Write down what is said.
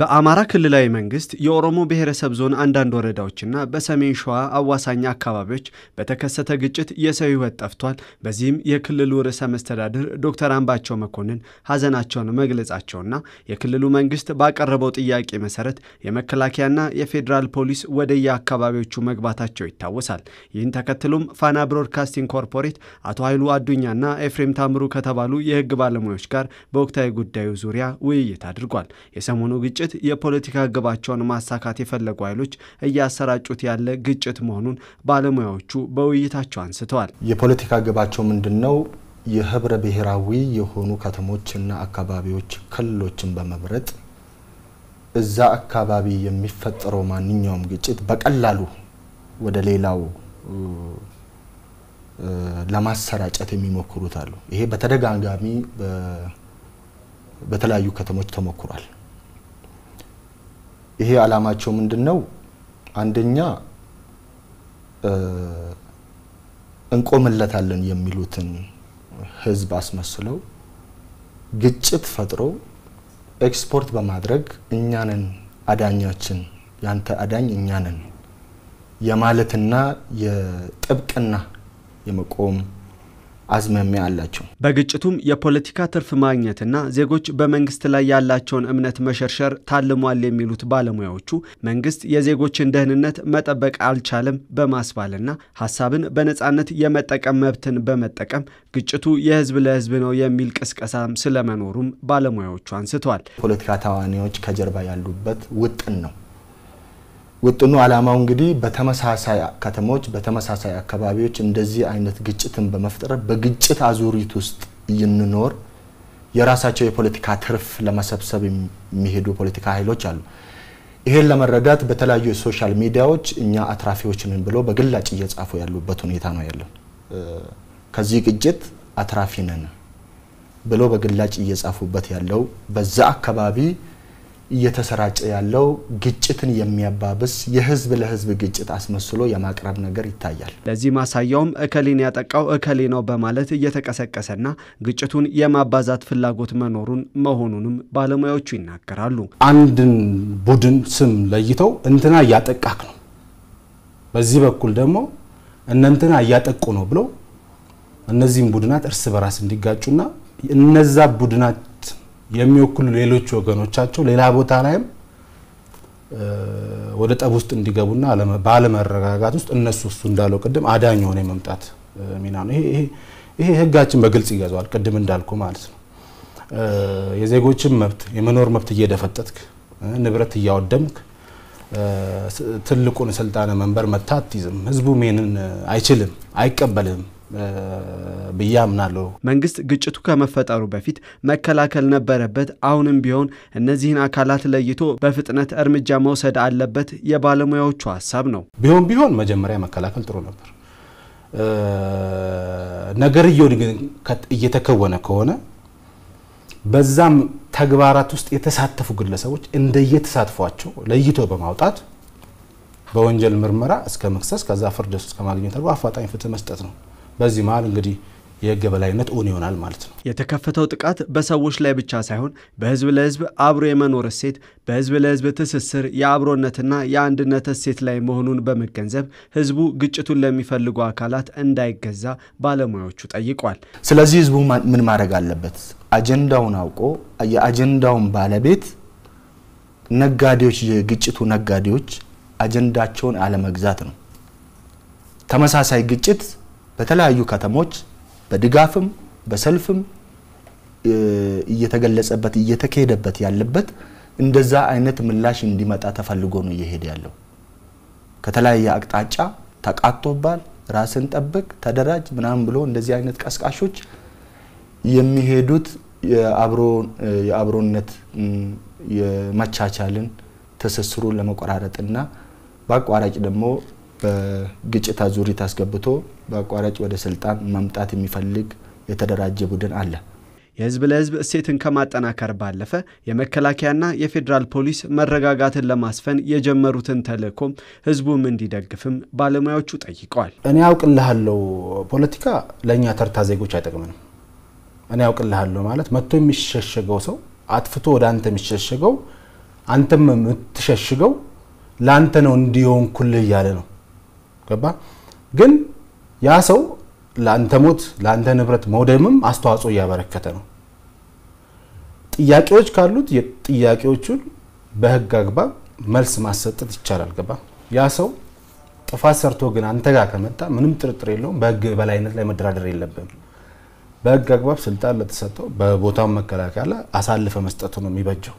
በአማራ ክልላዊ መንግስት የኦሮሞ ብሔረሰብ ዞን አንዳንድ ወረዳዎችና በሰሜን ሸዋ አዋሳኝ አካባቢዎች በተከሰተ ግጭት የሰው ሕይወት ጠፍቷል። በዚህም የክልሉ ርዕሰ መስተዳድር ዶክተር አምባቸው መኮንን ሐዘናቸውን መግለጻቸውና የክልሉ መንግስት ባቀረበው ጥያቄ መሰረት የመከላከያና የፌዴራል ፖሊስ ወደየ አካባቢዎቹ መግባታቸው ይታወሳል። ይህን ተከትሎም ፋና ብሮድካስቲንግ ኮርፖሬት አቶ ኃይሉ አዱኛና ኤፍሬም ታምሩ ከተባሉ የህግ ባለሙያዎች ጋር በወቅታዊ ጉዳዩ ዙሪያ ውይይት አድርጓል። የሰሞኑ ግጭት ግጭት የፖለቲካ ግባቸውን ማሳካት የፈለጉ ኃይሎች እያሰራጩት ያለ ግጭት መሆኑን ባለሙያዎቹ በውይይታቸው አንስተዋል። የፖለቲካ ግባቸው ምንድን ነው? የህብረ ብሔራዊ የሆኑ ከተሞችና አካባቢዎች ክልሎችን በመምረጥ እዛ አካባቢ የሚፈጠረው ማንኛውም ግጭት በቀላሉ ወደ ሌላው ለማሰራጨት የሚሞክሩት አሉ። ይሄ በተደጋጋሚ በተለያዩ ከተሞች ተሞክሯል። ይሄ አላማቸው ምንድን ነው? አንደኛ እንቆምለታለን የሚሉትን ህዝብ አስመስለው ግጭት ፈጥሮ ኤክስፖርት በማድረግ እኛንን አዳኛችን ያንተ አዳኝ እኛንን የማለትና የጥብቅና የመቆም አዝማሚያ አላቸው። በግጭቱም የፖለቲካ ትርፍ ማግኘትና ዜጎች በመንግስት ላይ ያላቸውን እምነት መሸርሸር ታልሟል የሚሉት ባለሙያዎቹ መንግስት የዜጎችን ደህንነት መጠበቅ አልቻለም በማስባልና ሀሳብን በነፃነት የመጠቀም መብትን በመጠቀም ግጭቱ የህዝብ ለህዝብ ነው የሚል ቅስቀሳም ስለመኖሩም ባለሙያዎቹ አንስተዋል። ፖለቲካ ተዋናዮች ከጀርባ ያሉበት ውጥን ነው ውጥኑ ዓላማው እንግዲህ በተመሳሳይ ከተሞች በተመሳሳይ አካባቢዎች እንደዚህ አይነት ግጭትን በመፍጠር በግጭት አዙሪት ውስጥ ይንኖር የራሳቸው የፖለቲካ ትርፍ ለመሰብሰብ የሚሄዱ ፖለቲካ ኃይሎች አሉ። ይሄን ለመረዳት በተለያዩ የሶሻል ሚዲያዎች እኛ አትራፊዎች ነን ብሎ በግላጭ እየጻፉ ያሉበት ሁኔታ ነው ያለው። ከዚህ ግጭት አትራፊ ነን ብሎ በግላጭ እየጻፉበት ያለው በዛ አካባቢ እየተሰራጨ ያለው ግጭትን የሚያባብስ የህዝብ ለህዝብ ግጭት አስመስሎ የማቅረብ ነገር ይታያል። ለዚህ ማሳያውም እከሌን ያጠቃው እከሌ ነው በማለት እየተቀሰቀሰና ግጭቱን የማባዛት ፍላጎት መኖሩን መሆኑንም ባለሙያዎቹ ይናገራሉ። አንድን ቡድን ስም ለይተው እንትና እያጠቃክ ነው፣ በዚህ በኩል ደግሞ እነንትና እያጠቁ ነው ብለው እነዚህም ቡድናት እርስ በራስ እንዲጋጩና እነዛ ቡድናት የሚወክሉ ሌሎች ወገኖቻቸው ሌላ ቦታ ላይም ወደ ጠብ ውስጥ እንዲገቡና ባለመረጋጋት ውስጥ እነሱ እሱ እንዳለው ቅድም አዳኝ የሆነ የመምጣት ሚና ነው። ይሄ ህጋችን በግልጽ ይገዛዋል። ቅድም እንዳልኩ ማለት ነው የዜጎችን መብት የመኖር መብት እየደፈጠጥክ ንብረት እያወደምክ ትልቁን ስልጣነ መንበር መታ አትይዝም። ህዝቡም ሜንን አይችልም፣ አይቀበልም። ብዬ መንግስት ግጭቱ ከመፈጠሩ በፊት መከላከል ነበረበት። አሁንም ቢሆን እነዚህን አካላት ለይቶ በፍጥነት እርምጃ መውሰድ አለበት የባለሙያዎቹ ሀሳብ ነው። ቢሆን ቢሆን መጀመሪያ መከላከል ጥሩ ነበር። ነገርየው ግን እየተከወነ ከሆነ በዛም ተግባራት ውስጥ የተሳተፉ ግለሰቦች እንደየተሳትፏቸው ለይቶ በማውጣት በወንጀል ምርመራ እስከ መክሰስ ከዛ ፍርድ እስከ ማግኘት አፋጣኝ ፍትህ መስጠት ነው። በዚህ መሀል እንግዲህ የህግ የበላይነት እውን ይሆናል ማለት ነው። የተከፈተው ጥቃት በሰዎች ላይ ብቻ ሳይሆን በህዝብ ለህዝብ አብሮ የመኖር እሴት፣ በህዝብ ለህዝብ ትስስር የአብሮነትና የአንድነት እሴት ላይ መሆኑን በመገንዘብ ህዝቡ ግጭቱን ለሚፈልጉ አካላት እንዳይገዛ ባለሙያዎቹ ጠይቋል። ስለዚህ ህዝቡ ምን ማድረግ አለበት? አጀንዳውን አውቆ የአጀንዳውን ባለቤት ነጋዴዎች፣ የግጭቱ ነጋዴዎች አጀንዳቸውን አለመግዛት ነው። ተመሳሳይ ግጭት በተለያዩ ከተሞች በድጋፍም በሰልፍም እየተገለጸበት እየተካሄደበት ያለበት እንደዛ አይነት ምላሽ እንዲመጣ ተፈልጎ ነው እየሄደ ያለው። ከተለያየ አቅጣጫ ተቃቶባል፣ ራስን ጠብቅ፣ ተደራጅ ምናምን ብሎ እንደዚህ አይነት ቀስቃሾች የሚሄዱት የአብሮነት የመቻቻልን ትስስሩን ለመቆራረጥና በአቋራጭ ደግሞ በግጭት አዙሪት አስገብቶ በአቋራጭ ወደ ስልጣን መምጣት የሚፈልግ የተደራጀ ቡድን አለ። የህዝብ ለህዝብ እሴትን ከማጠናከር ባለፈ የመከላከያና የፌዴራል ፖሊስ መረጋጋትን ለማስፈን የጀመሩትን ተልዕኮም ህዝቡም እንዲደግፍም ባለሙያዎቹ ጠይቀዋል። እኔ አውቅልሃለሁ ፖለቲካ ለእኛ ተርታ ዜጎች አይጠቅምንም። እኔ አውቅልሃለሁ ማለት መጥቶ የሚሸሸገው ሰው አጥፍቶ ወደ አንተ የሚሸሸገው አንተም የምትሸሽገው ለአንተ ነው እንዲሆንኩልህ እያለ ነው። ገባ ግን ያ ሰው ለአንተ ሞት ለአንተ ንብረት መውደምም አስተዋጽኦ እያበረከተ ነው። ጥያቄዎች ካሉት ጥያቄዎቹን በህግ አግባብ መልስ ማሰጠት ይቻላል። ገባ ያ ሰው ጥፋት ሰርቶ ግን አንተ ጋር ከመጣ ምንም ጥርጥር የለውም በህግ በላይነት ላይ መደራደር የለብም። በህግ አግባብ ስልጣን ለተሰጠው በቦታው መከላከያ አሳልፈ መስጠቱ ነው የሚበጀው።